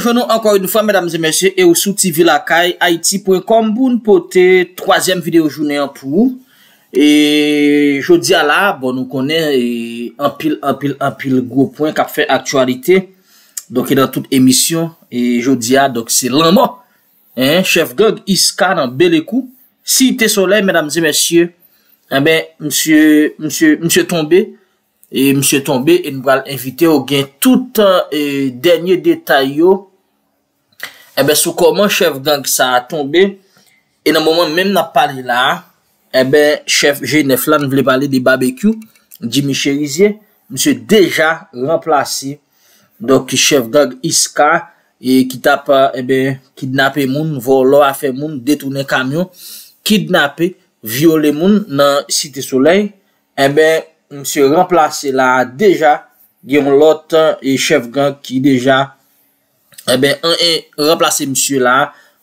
Jounoun ankon yon fwa mèdames et mèsyè, e ou sou TV lakay, haiti.com, pou te troazèm videou jounè an pou ou. E joudia la, nou konè, anpil, anpil, anpil, gopouen, kap fè aktualite, donke dan tout emisyon, e joudia, donke se lèman. Chef God, Iskan, belèkou, si te sole, mèdames et mèsyè, mè, msye, msye, msye tombe, E mse tombe, e nou bal invite ou gen tout denye detay yo. Ebe, eh sou koman chef gang sa a tombe, e nan mouman men na pali la, ebe, eh chef G9 la nou vle pali di barbecue, Jimmy Cherizier, mse deja remplasi. Dok, chef gang iska e kitap, ebe, eh kidnap e moun, volo a fe moun, detounen kamyon, kidnap e viole moun nan site solei, ebe, Mse remplace la deja Gyan lot e chef gang Ki deja Eben eh an e remplace mse la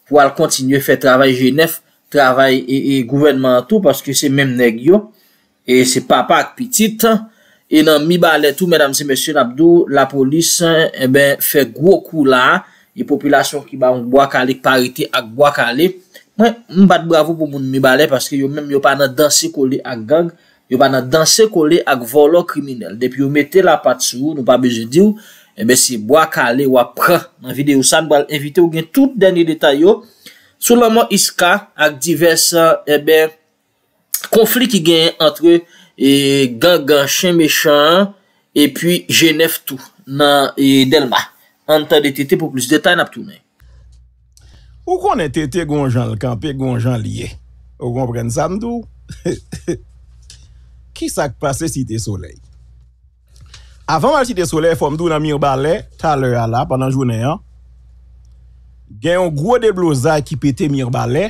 Pou al kontinye fe travay genef Travay e, e gouvenman an tou Paske se mem neg yo E se papa ak pitit E nan mi bale tou La polis eben eh fe Gwo kou la E populasyon ki ba wakale Parite ak wakale Mwen bat bravo pou moun mi bale Paske yo men yo pa nan dansi kole ak gang yo pa nan danse kole ak volo kriminel. Depi yo mette la pat sou, nou pa beje di ou, ebe eh si bo ak ale wap pran nan videyo sa, mbo al evite ou gen tout denye detay yo, sou laman iska ak diverse, ebe, eh konflik ki gen entre eh, gangan chen mechan e pi jenef tou nan delma. An tan de tete pou plus detay nap tou men. Ou konen tete gonjan l kampi, gonjan liye? Ou kon pren zan dou? He he he ki sak pase Site Soleil. Avan mal Site Soleil fomdou nan Mirbalè, taler ala, pandan jounen an, gen yon gro de blozay ki pete Mirbalè,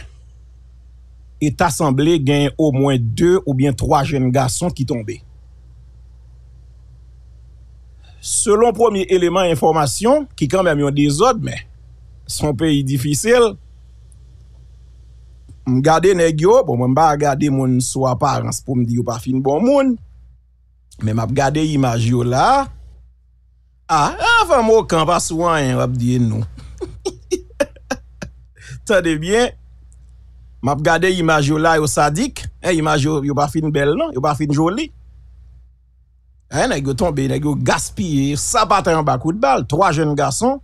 et asemble gen yon ou mwen 2 ou bien 3 jen gason ki tombe. Selon promi eleman informasyon, ki kambem yon dizod, son peyi difisil, M gade negyo, bon m ba gade moun sou aparense pou m di yo pa fin bon moun. Me map gade imaj yo la. Ha, ha, fa mou kan pa souan yon, wap diye nou. Tade byen, map gade imaj yo la yo sadik. E imaj yo, yo pa fin bel non, yo pa fin joli. E eh, negyo tombe, negyo gaspye, sabate yon bakout bal, twa jen gason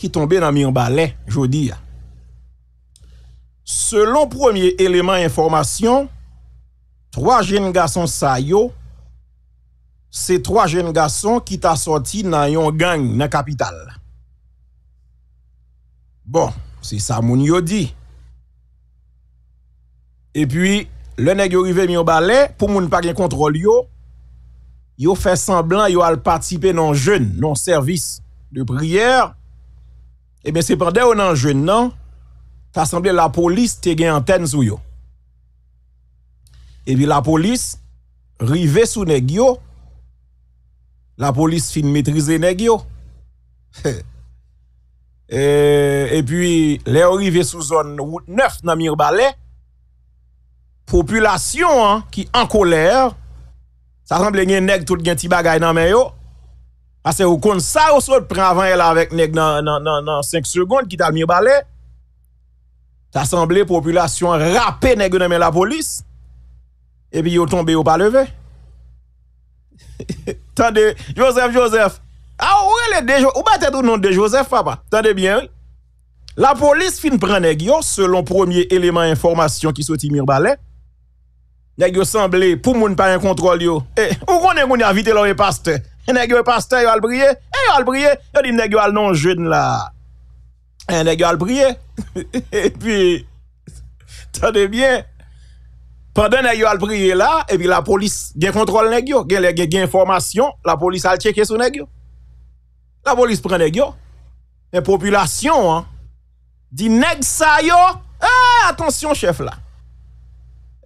ki tombe nan miyon balen jodi ya. Selon premier eleman informasyon, 3 jen gason sa yo, se 3 jen gason ki ta soti nan yon gang nan kapital. Bon, se sa moun yo di. E pi, lène yo rivem yon balè, pou moun pa gen kontrol yo, yo fe semblan yo al patipe nan jen, nan servis de priyer, e ben se perde yo nan jen non? nan, sa semble la polis te gen anten sou yo. E pi la polis, rive sou neg yo, la polis fin metrize neg yo. E pi, le yo rive sou zon nou neuf nan Mirbalè, populasyon an, ki an kolèr, sa semble gen neg tout gen ti bagay nan men yo, ase ou kon sa ou so pre avant el avèk neg nan 5 seconde ki tal Mirbalè, S'assemble populasyon rapè negyo nanmen la polis. E pi yo tombe yo pa leve. Tande, Josef, Josef. A ah, ou e le de Josef? Ou ba tete ou nan de Josef, papa? Tande bien? La polis fin pren negyo, selon premier eleman informasyon ki soti mir balè. Negyo s'emble pou moun pa yon kontrol yo. E, eh, ou konen moun yon avite lor e paste? E negyo e paste yo albriye? E yo albriye? Eh, yo di negyo alnon jwen la. Un hein, égal prier. et puis, tenez bien. Pendant que al prié là, et puis la police, gen contrôle nèg yo, les gen, information, la police al checké sur nèg La police prend nèg yo. la population, hein, dit nèg sa yo, ah, attention chef là.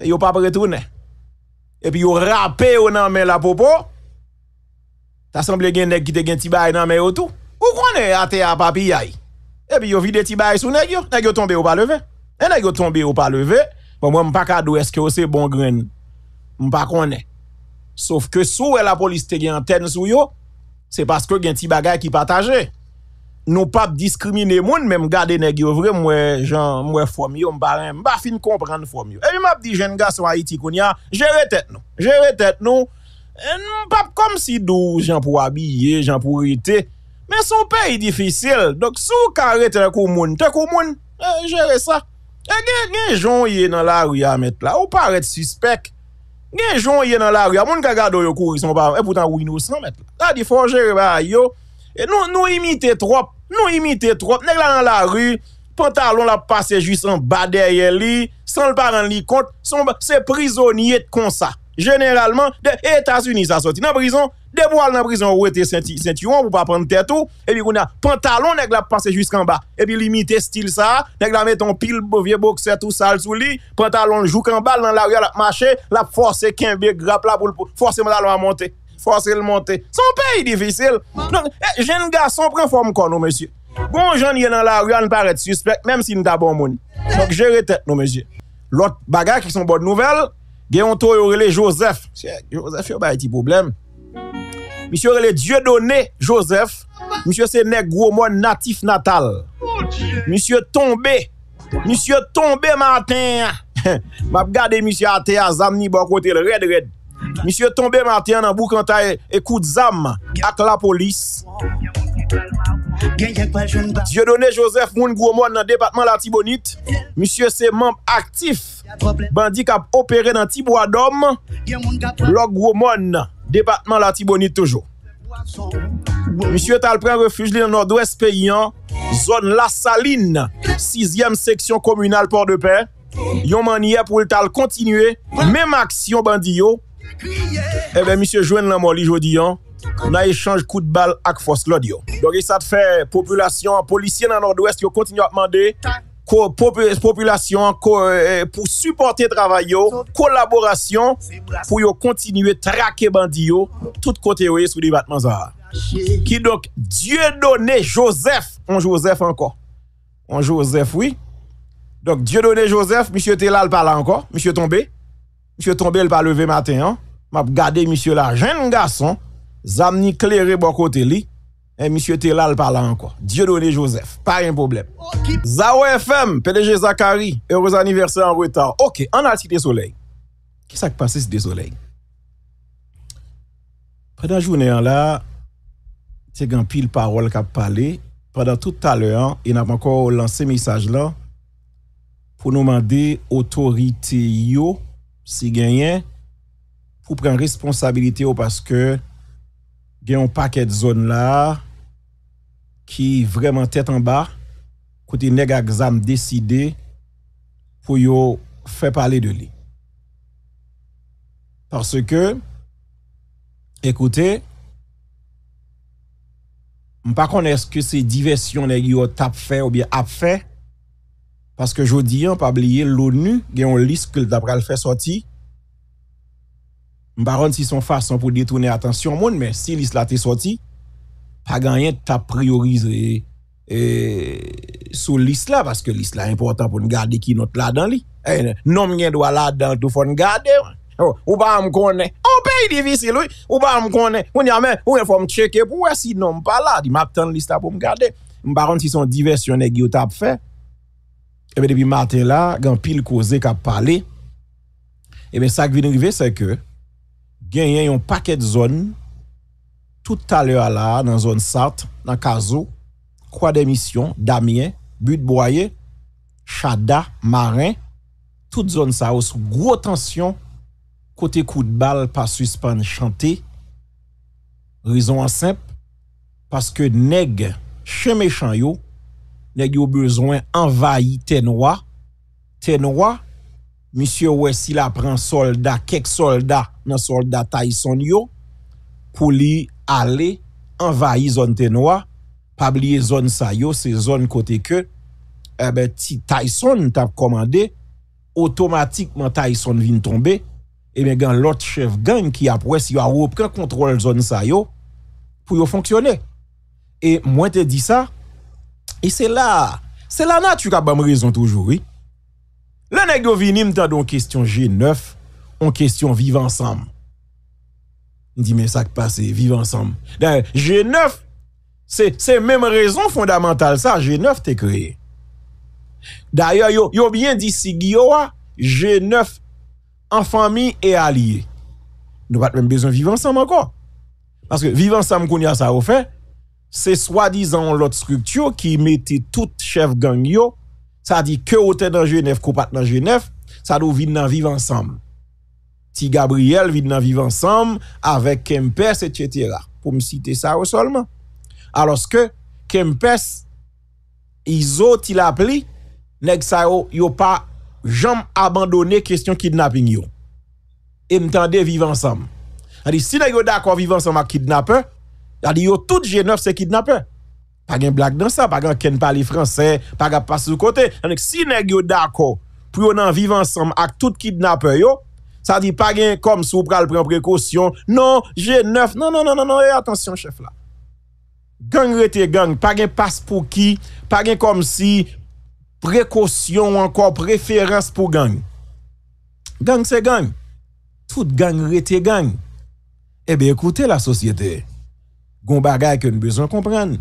Et yo pas retourné. Et puis yo rappé ou nan men la popo. T'as semble gen nèg qui te gen ti nan men ou tout. Ou a te a à yay? Ebi yo vide ti bagay sou negyo, negyo tombe ou pa leve. E negyo tombe ou pa leve, bon, mwen mpaka do eske ose bon gren, mpa konen. Sof ke sou e la polis te gen ten sou yo, se paske gen ti bagay ki pataje. Nou pap diskrimine moun, men mkade negyo vre mwen jen mwen fomyo, mba fin kompran fomyo. Ebi mpap di jen ga sou a iti koun ya, jere tet nou, jere tet nou. Ebi mpap kom si do jen pou abiye, jen pou ite. Men son peyi difisil. Dok sou ka rete nan kou moun. Te kou moun, jere eh, sa. E eh, genjon yè nan la rüya metla. Ou paret suspek. Genjon yè nan la rüya. Moun ka gado yo kou rison ba. E eh, poutan wou inousan metla. A di fò jere ba yo. Nou imite trop. Nou imite trop. Neg la nan la rü. Pantalon la pasejou son badeye li. Son l paran li kont. Son se prizonye kon sa. Genelman, etasyouni sa soti nan prizon. Debo al nan brison ou ete sentyon pou pa prende tetou Ebi kou na pantalon nek la panse jusqu'an ba Ebi li mi te stil sa Nek la meton pil bo vie bokset ou sal sou li Pantalon jouk an bal nan la rye la machè La forse kenbe grap la pou l'pou Forseman la lwa monte Forseman monte Son pe yi difisil Gen nga son pren form kon nou mesye Bon jen ye nan la rye an paret suspect Mem si n da bon moun Sok jere tet nou mesye Lot baga ki son bod nouvel Ge yon to yorele Joseph Joseph yon ba eti probleme Monsieur le Dieu donné Joseph. Monsieur c'est nèg gros natif natal. Monsieur tombé. Monsieur tombé matin. m'a regardé monsieur Atea, Zam ni bon côté le red red. Monsieur tombé matin dans bouc écoute zam avec la police. Je donè Josef moun gwo moun nan debatman la Tibonit Misyè se mamp aktif Bandi kap opere nan Tibouadom Lò gwo moun nan debatman la Tibonit toujou Misyè tal pren refuj li nan nord-ouest pe yon Zon la Saline Sizyèm seksyon komunal Porte de Pe Yon man yè pou l tal kontinue Mèm aksyon bandi yo Ebe eh misyè jwen lan moli jodi yon nan e chanj kou de bal ak fos lodi yo. Don ki sa te fe, populasyon, polisyen nan Nord-Ouest yo kontinyo ap mande, kou populasyon, kou pou suporte travay yo, kolaborasyon, pou yo kontinye trake bandi yo, tout kote yo e sou di batman za. Ki donk, Diyo donne Joseph, on Joseph anko, on Joseph oui, donk Diyo donne Joseph, Mishyo te la l pa la anko, Mishyo tombe, Mishyo tombe l pa leve maten, m ap gade Mishyo la jen ngason, Zamni kleri bako te li. E eh, misye te lal pala anko. Diodone Josef. Par yon problem. Zao FM. PDG Zakari. Eroz aniversè an reta. Ok. An al si de soley. Kesa ki pase si de soley? Pradan jounè an la. Ti gen pil parol kap pale. Pradan tout talè an. E nap anko lan se misaj la. Fou nomande otorite yo. Si genyen. Fou pren responsabilite yo. Paske. gen yon paket zon la ki vreman tet an ba kote neg a gzam deside pou yo fe pale de li. Parce ke ekote m pa koneske se diversyon neg yo tap fe ou bi ap fe paske jodi an pa bliye lounu gen yon list kul dabral fe soti Mba ron si son fason pou detourne atensyon moun, men si lis la te soti, pa gan yon tap priorize eh, sou lis la, vaske lis la important pou n'gade ki not la dan li. E, nom yon dwa la dan tou fò n'gade, ou pa m konen, ou pa m konen, ou yon fò m cheke pou wè si nom pa la, di map tan lis la pou m gade. Mba ron si son divers yon e gyo tap fè, ebe eh debi maten la, gan pil koze kap pale, ebe sak vin rive se ke, genyen yon paket zon, touta le ala nan zon sart, nan kazo, kwa demisyon, damyen, butbwaye, chada, marin, tout zon sa os gro tansyon, kote kout bal, pa suspan chante, rizon an semp, paske neg, cheme chan yo, neg yo bezwen envayi tenwa, tenwa, misye wè si la pran solda, kek solda nan solda Tyson yo, pou li ale, envayi zon tenwa, pabliye zon sa yo, se zon kote ke, ebe eh ti Tyson tap komande, otomatikman Tyson vin tombe, ebe eh gen lot chef gen ki ap wè si yo a wopre kontrol zon sa yo, pou yo fonksyonè. E mwen te di sa, e se la, se la natura bèm rezon toujou, oui. Le nèg yo question G9, on question vivre ensemble. Dit mais ça qui passe vivre ensemble. D'ailleurs, G9 c'est c'est même raison fondamentale ça G9 t'es créé. D'ailleurs yo yo bien dit si G9 en famille et alliés. Nous pas même besoin vivre ensemble encore. Parce que vivre ensemble ça c'est soi-disant l'autre structure qui mettait tout chef gang yo Sa di ke ote nan G9, ko pat nan G9, sa di ou vide nan vive ansam. Ti Gabriel vide nan vive ansam, avek Kempes, etc. Po msite sa yo solman. Alos ke Kempes, izo ti la pli, neg sa yo, yo pa jom abandone kestyon kidnapping yo. Entende vive ansam. Sa di si nan yo da kwa vive ansam ak kidnape, sa di yo tout G9 se kidnape. Pa gen blak dan sa, pa gen ken pa li franse, pa gen pas sou kote. Dan ek si neg yo dako, pou yo nan vive ansam ak tout kidnap yo, sa di pa gen kom sou pral pren prekosyon, non, jè neuf, non, non, non, non, non, e, atensyon chef la. Gang rete gang, pa gen pas pou ki, pa gen kom si prekosyon anko, preferans pou gang. Gang se gang, tout gang rete gang. Ebe, ekoute la sosyete, goun bagay ke nou bezon komprenn.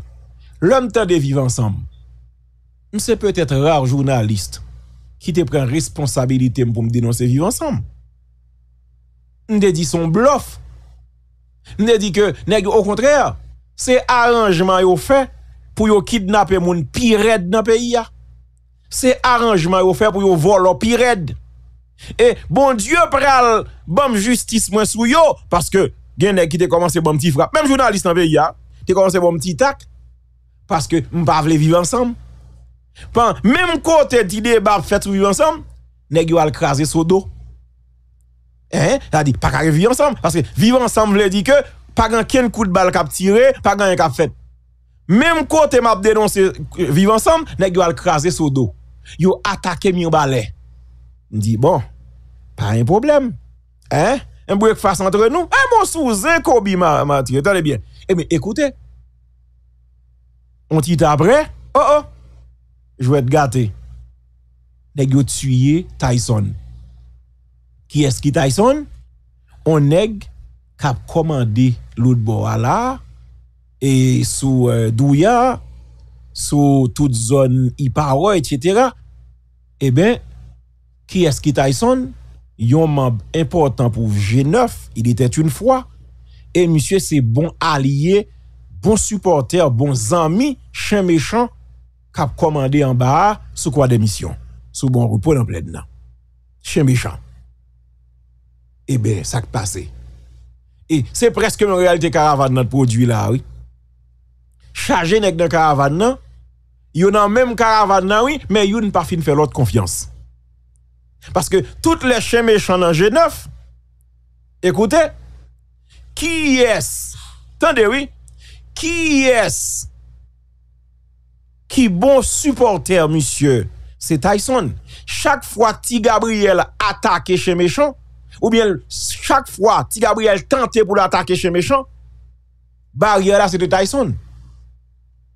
Lèm tè de viv ansèm, mè sè pè tè rar jounalist ki te pren responsabilite m pou m denonsè viv ansèm. Mè dè di son blof. Mè dè di ke, nèk, au kontrèr, se aranjman yo fè pou yo kidnapè moun pired nan pè iya. Se aranjman yo fè pou yo volo pired. E, bon Diyo pral, bom justice mwen sou yo, paske gen nèk ki te komanse bom ti frap. Mèm jounalist nan pè iya, te komanse bom ti tak, Paske m pa vle vive ansam. Mem kote dide bab fet sou vive ansam, nek yo al krasi sou do. Eh, la di, pa kare vive ansam. Paske vive ansam vle di ke, pa gen ken kout bal kap tire, pa gen yon kap fet. Mem kote m ap denonsi vive ansam, nek yo al krasi sou do. Yo atake m yon balen. Di, bon, pa yon problem. Eh, m bouye k fasa antre nou. Eh, mou sou zin kobi ma tire, tan e bien. Eh, men, ekoute, On tit apre, oh oh, jwè te gate, neg yo tsuye Tyson. Ki eski Tyson, on neg, kap komande lout bo wala, e sou euh, Douya, sou tout zon Iparwa, et cetera, e ben, ki eski Tyson, yon man important pou G9, il etet un fwa, e misye se bon aliye, Bon supporter, bon zami, chen me chan, kap komande bon eh yon bar, sou kwa demisyon. Sou bon repon yon plèd nan. Chen me chan. Ebe, sak pase. E, se preske yon realite karavan nan prodwi la, oui. Chaje nèk nan karavan nan, yon nan mèm karavan nan, oui, men yon nan pa fin fè lòt konfians. Paske, tout le chen me chan nan G9, ekoute, ki yes, tande, oui, Ki yes ki bon supporter, monsie, se Tyson. Chak fwa ti Gabriel atake che mechon, ou bien chak fwa ti Gabriel tante pou l'atake che mechon, bar yela se te Tyson.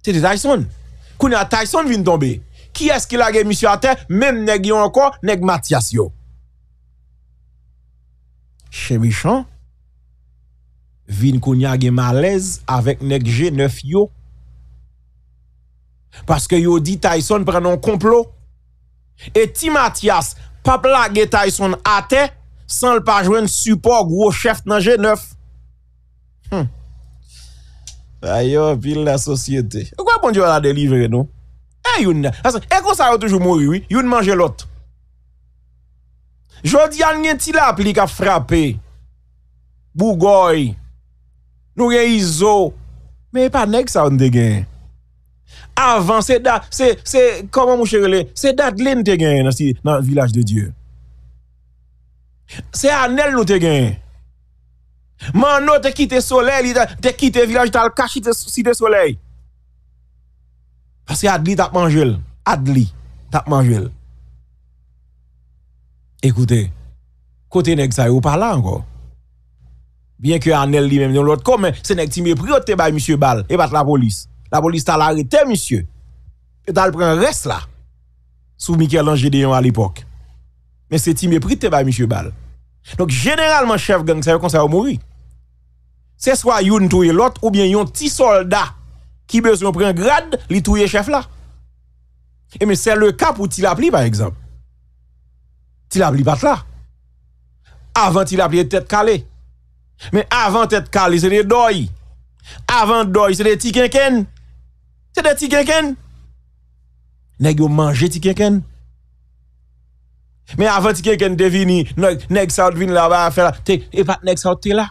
Se te Tyson. Kounen a Tyson vin tombe. Ki es ki lage monsie ate, mem neg yon ankon, neg Matias yo. Che mechon, vin konya ge malez avek nek G9 yo paske yo di Tyson prenen non konplo e ti Matias pap la ge Tyson ate san l pa jwen support gwo chef nan G9 hmm. a yo pil la sosyete kwa pon di yo la delivre nou e eh, yon nan e eh, kon sa yo toujou mou yon yon manje lot jodi an nyen ti la ap li ka frape Bougoy Nou gen yi zo Me e pa neg sa ou n te gen Avan se da Se da glen te gen Nan vilaj de die Se a nel nou te gen Man nou te kite solel Te kite vilaj tal kache si de solel Se a glen tap manjel A glen tap manjel Ekoute Kote neg sa ou pala anko Bien ke anel li menm yon lot kom, se nek ti me priyote bay misye bal, e bat la polis. La polis talare te misye, et al pren res la, sou Mikel Lange deyon al epok. Men se ti me priyote bay misye bal. Donk generalman chef gang, se ve kon se yo mori. Se swa yon touye lot, ou bien yon ti solda, ki bezon pren grad, li touye chef la. E men se le kap ou ti la pli, bay ekzamp. Ti la pli bat la. Avan ti la pli etet kale. Men avan tèt kalè se ne doy Avan doy se ne tikènkèn Se ne tikènkèn Nèk yo manjè tikènkèn Men avan tikènkèn devini Nèk sa ou devini la ba a fè la E pat nèk sa ou te la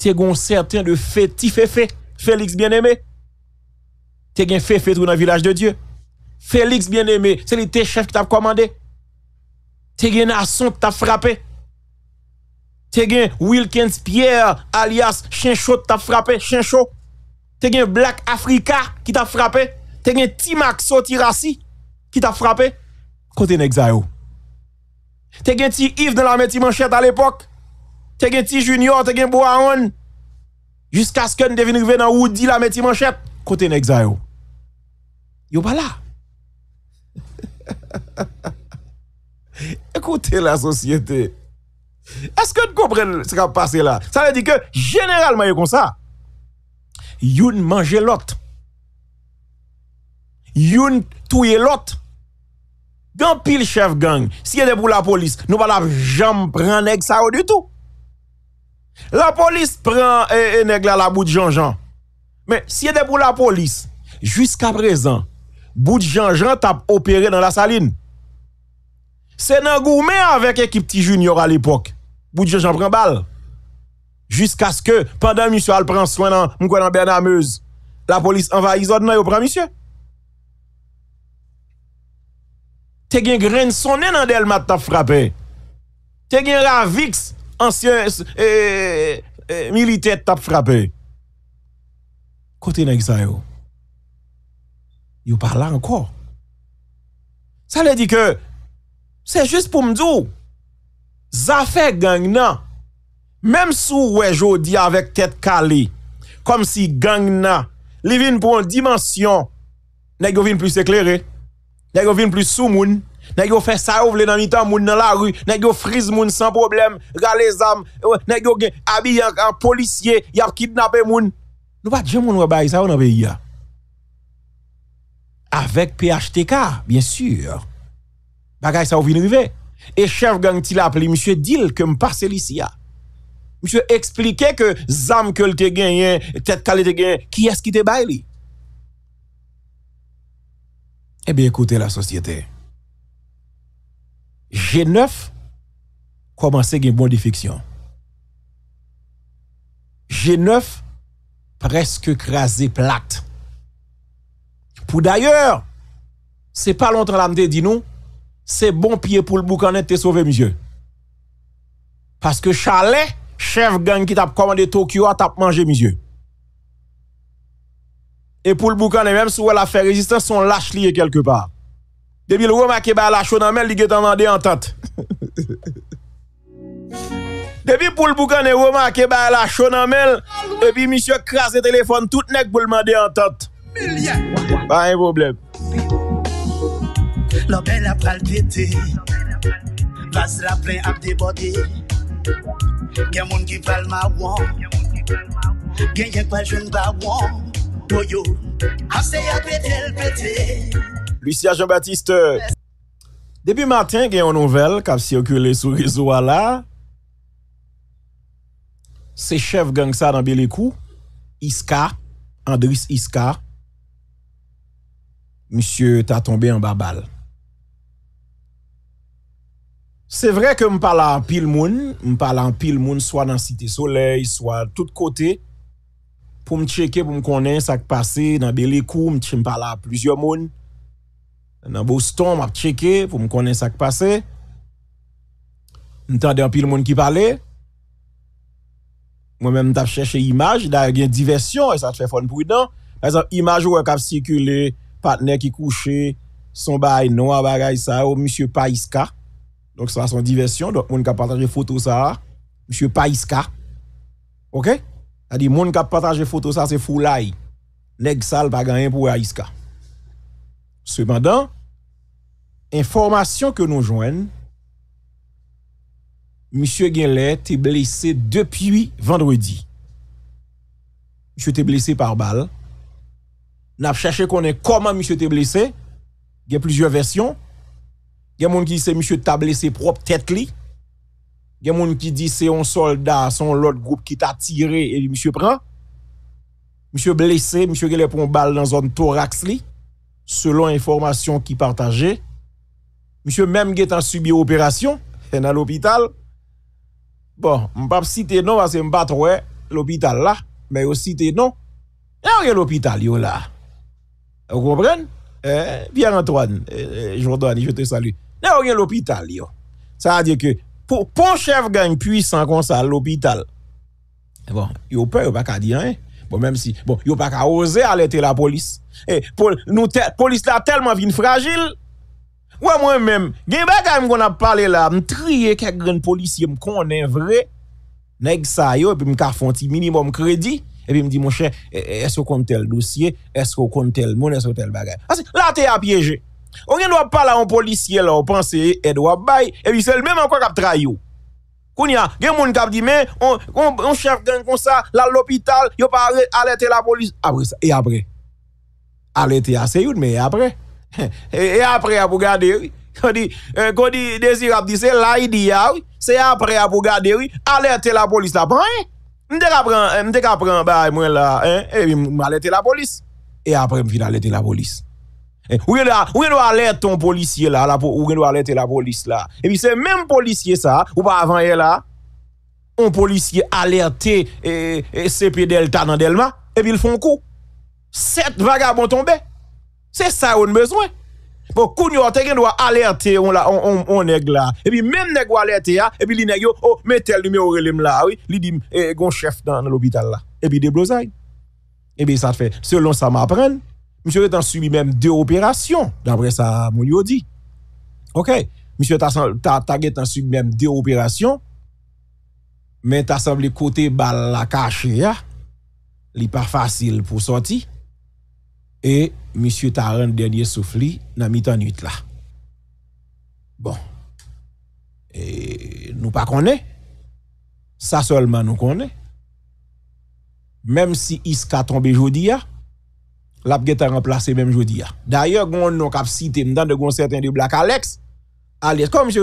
Te gon serp ten de fè ti fè fè Félix Bien-Aimé Te gen fè fè tou nan Vilaj de Dieu Félix Bien-Aimé Se li te chef ki tap komande Te gen ason ki tap frape Te gen Wilkins Pierre alias qui t'a frappé, Chencho. Te gen Black Africa qui t'a frappé. Te gen Timaxo Tirassi qui t'a frappé. Côté Nexayo. Te gen ti Yves dans la métier manchette à l'époque. Te gen ti Junior, te gen Boaon. Jusqu'à ce qu'on devienne dans Woody la métier manchette. Côté Nexayo. Yo pas là. Écoutez la société. Eske te kompren se ka pase la? Sa le di ke, generalman yo kon sa Youn manje lot Youn touye lot Gan pil chef gang Siye debou la polis, nou pa la jam Pren neg sa ou du tou La polis pren e, e neg la la bout janjan Men, siye debou la polis Juska prezan, bout janjan Ta opere nan la salin Se nan gourmet Avek ekip ti junior al epok Boudje jan pren bal. Jisk aske, pandan misyo al pren swan nan mwen kwa nan bernamez, la polis anva izod nan yo pran misyo. Tegyen gren sonen nan del mat tap frape. Tegyen raviks ansyen eh, eh, eh, milite tap frape. Kote nan gisa yo, yo parla anko. Sa le di ke, se jist pou mdou, Zafè gang nan Mem sou wè jodi avèk tèt kalè Kom si gang nan Li vin pou an dimansyon Nèk yo vin plus eklerè Nèk yo vin plus sou moun Nèk yo fè sarouvle nan mitan moun nan la rü Nèk yo friz moun san problem euh, Nèk yo gè abiyan Polisye, yav kidnapè moun Nou bat jè moun wè bayi sa ou nan bayi ya Avèk PHTK, bien sur Bagay sa ou vin rive Echev gang ti la ap li, msye dil kem pa selisi ya Msye explike ke zam kel te genyen, tet kale te genyen, ki eski te bay li Ebe eh ekote la sosyete J9 kwa manse gen bon defeksyon J9 preske kreaze plat Pou dayor, se pa lontan lamde di nou Se bon piye pou l'boukane te sove, mizye. Paske chale, chev gang ki tap komande Tokyo tap manje, mizye. E pou l'boukane, mèm sou wè la fè rezistans, son lâche liye kelke par. Debi l wè mè ke bè la chonanmel, li ge tan mande yon tat. Depi pou l'boukane, wè mè ke bè la chonanmel, depi mizye krasè telefon tout nèk pou l mande yon tat. Pan yon probleme. Lopè la pral pète Bas la pre ap de bode Gen moun ki pral ma wang Gen gen kwa jen ba wang Toyo Asè ya pète l pète Lucia Jean-Baptiste Debi matin gen yon nouvel Kapsi okule sou rizou wala Se chef genksa dan belikou Iska Andris Iska Monsie ta tombe an babal Se vre ke m pala an pil moun, m pala an pil moun swa nan Siti Soleil, swa tout kote, pou m cheke pou m konen sak pase, nan Belikou m ti m pala a plizyo moun, nan Boston m ap cheke pou m konen sak pase, m tande an pil moun ki pale, mwen men m tap cheshe imaj, da gen diversyon, e sa chle fon pou idan, imaj ou ap kap sikule, patne ki kouche, son bay non, abaray sa, ou msye Paiska, Donc ça, son diversion. Donc, mon qui a partagé photo ça, monsieur Paiska. OK? C'est-à-dire, mon qui a partagé photo ça, c'est Foulaï. Nèg sale pas gagné pour Aiska. Cependant, information que nous joignent, monsieur Guinlet est blessé depuis vendredi. Monsieur était blessé par balle. avons cherché à comment monsieur était blessé. Il y a plusieurs versions. gen moun ki di se msye ta blese prop tet li, gen moun ki di se yon soldat son lout group ki ta tire e msye pran, msye blese, msye ge le pon bal nan zon toraks li, selon informasyon ki partaje, msye menm ge tan subi operasyon, ten an l'hopital, bon, m pap si te non vase m bat wè l'hopital la, men yo si te non, yon yon l'hopital yo la, yo kompren, eh, Pierre Antoine, eh, eh, Jordan, je te salu, Là, on l'hôpital, Ça veut dire que, pour, un chef gagne puissant comme ça, l'hôpital, eh bon, il peur, pas qu'à dire, hein? Bon, même si, bon, il pas qu'à oser alerter la police. Et, eh, pour, nous, la police là tellement vine fragile. Ouais, moi-même, pas bagay a parlé là, trier quelques grands policiers, m'connais vrai, nèg ça yo, et puis m'ka font minimum crédit. Et puis me dit, mon cher, eh, est-ce qu'on tel dossier? Est-ce qu'on tel monde? Est-ce qu'on tel que Là, t'es à piéger. On gen dwa pala an polisye la ou panse E dwa bay E vi sel menman kwa kap tra yo Koun ya gen moun kap di men On chanf gen kon sa la l'opital Yo pa alerte la polis E apre Alerte ya se yon men E apre apou gade Kou di desi rap di se la yi di ya Se apre apou gade Alerte la polis la Mte kapran Mte kapran Mte kapran Mte kapran Mte kapran Eh, ou gen nou alerte ton polisye la Ou gen nou alerte la polis la Ebi se menm polisye sa Ou pa avan ye la Ton polisye alerte e, e, Sepi Delta nan delma Ebi l fon kou Set vagabon tombe Se sa yon bezwen Po kou nyote gen nou alerte On neg la Ebi menm neg w alerte ya Ebi li neg yo O oh, metel di me eh, o relim la Li dim gon chef nan l obital la Ebi de blozay Ebi sa te fe Se lon sa ma aprenne monsieur est en subi même deux opérations, d'après ça, mon dit. OK. Monsieur est en subi même deux opérations, mais t'as semblé côté balle la cachée, n'est pas facile pour sortir. Et monsieur t'a rendu dernier souffle dans la nuit là. Bon. Et nous pas Ça seulement nous connaissons Même si Iska tombe aujourd'hui lap geta remplase menm jodi ya dayo goun nou kap site mdan de goun seten di blak alex alex kom msye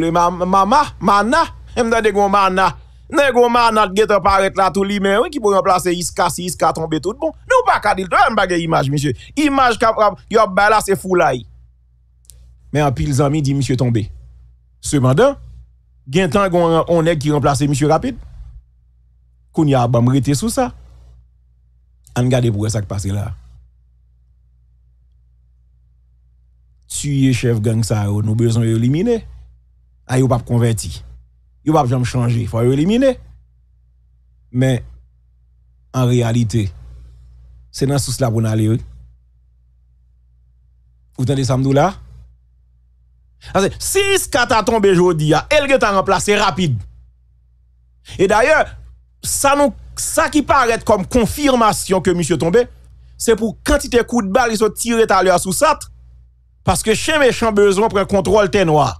le mama mana mdan de goun mana nan goun mana te geta paret la tout li men wè ki pou remplase iska si iska tombe tout bon nou baka dil to imbag e imaj msye imaj kap yop bala se fulay men apil zami di msye tombe seman dan gen tan goun onèk ki remplase msye rapid koun ya abam rete sou sa an gade pou wè sak pase la Si ye chev genk sa yo, nou bezon yo elimine A yo pap konverti Yo pap janm chanje, fwa yo elimine Men An realite Se nan sous la pou nan le yo Pou tante samdou la Si skat a tombe jodi ya Elge tan remplace rapide E daye Sa ki paret kom konfirmasyon Ke misyo tombe Se pou kantite kou de bali sou tiret A le asousatre Paske chen me chan bezon pre kontrol te nou a.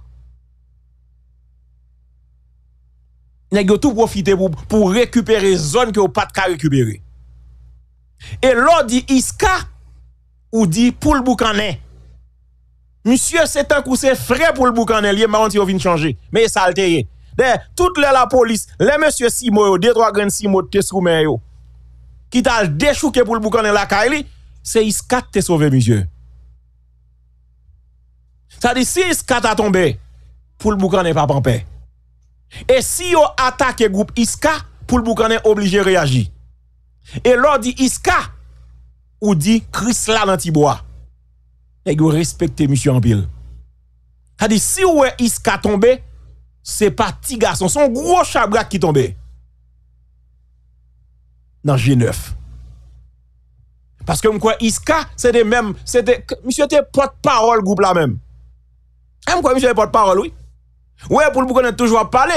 Nèk yo tout profite pou rekupere zon ki yo pat ka rekupere. E lò di iska ou di pou l'boukanè. Monsie se tank ou se fre pou l'boukanè liye mè an ti yo vin chanje. Mè salteye. De, tout lè la polis, lè monsie si mò yo, de troa gren si mò te sou mè yo. Ki tal dechou ke pou l'boukanè la ka li, se iska te souve monsie yo. Sa di si iska ta tombe, pou l'boukran ne pa pampe. E si yo atake goup iska, pou l'boukran ne oblige reagi. E lor di iska, ou di kris la nan ti boa. E yo respekte misyo anpil. Sa di si yo we iska tombe, se pa ti gason, son gro chabgak ki tombe. Nan jeneuf. Paske mwen kwa iska, misyo te pot parol goup la menm. Et quoi, monsieur, porte-parole, oui. Ouais, pour le bouquin toujours parlé.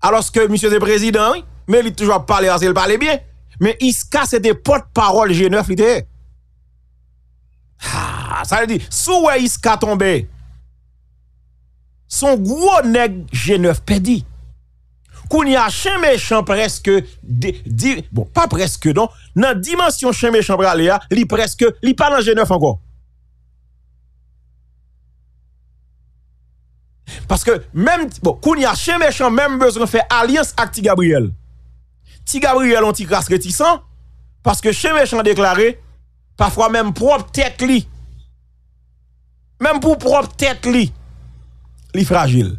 Alors que monsieur, le président, oui. Mais il toujours parlé, parce qu'il parle bien. Mais Iska, des porte-parole G9, il était. Ah, ça veut dire, sous Iska tombé, son gros nègre G9 pédi. Qu'on y a chien méchant presque, bon, pas presque, non, dans dimension chien méchant, hein, il presque, il pas dans G9 encore. Parce que même, bon, Kounia, chez méchant, même besoin de faire alliance avec Ti Gabriel. Ti Gabriel, on t'y réticent, parce que chez méchant déclaré, parfois même propre tête li, même pour propre tête li, li fragile.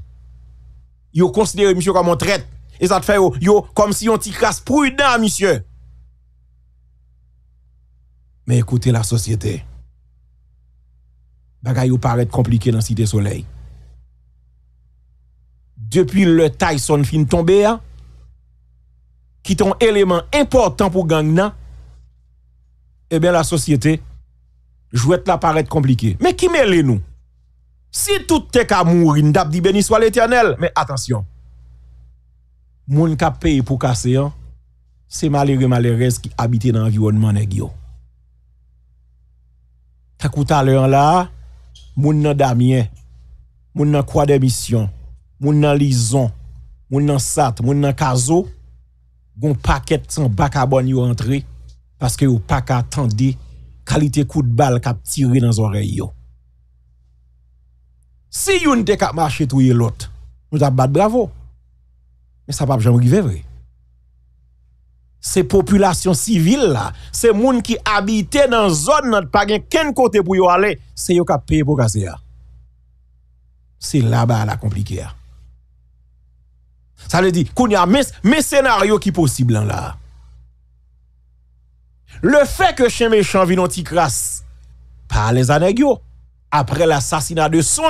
Yo considéré monsieur comme un traite. Et ça te fait yo, comme si on t'y crasse prudent, monsieur. Mais écoutez la société. Bagay yo paraît compliqué dans Cité Soleil. depi le Tyson fin tombe ya, ki ton eleman important pou gang na, e eh ben la sosyete, jwet la paret komplike. Me ki me le nou? Si tout te kamou rindap di beniswa l'eternel, me atansyon, moun ka peyi pou kase an, se malere malerez ki abite nan vyounman e gyo. Takouta le an la, moun nan damye, moun nan kwa demisyon, moun nan Lison, moun nan Sat, moun nan Kazo, gon paquet sans bac à yo entré parce que yo pas attendre qualité coup de balle cap tirer dans oreille yo. Si yon te kap marcher touye l'autre, nous t'a bat bravo. Mais ça pas jamais arriver vrai. C'est population civile là, c'est moun qui habitaient dans zone n'a pas gen ken côté pour yo aller, c'est yo ont payer pour casser. C'est là-bas la compliquée. Ça veut dire qu'il y a mes, scénarios qui possible hein, là. Le fait que chez méchant vit par les anégios. après l'assassinat de son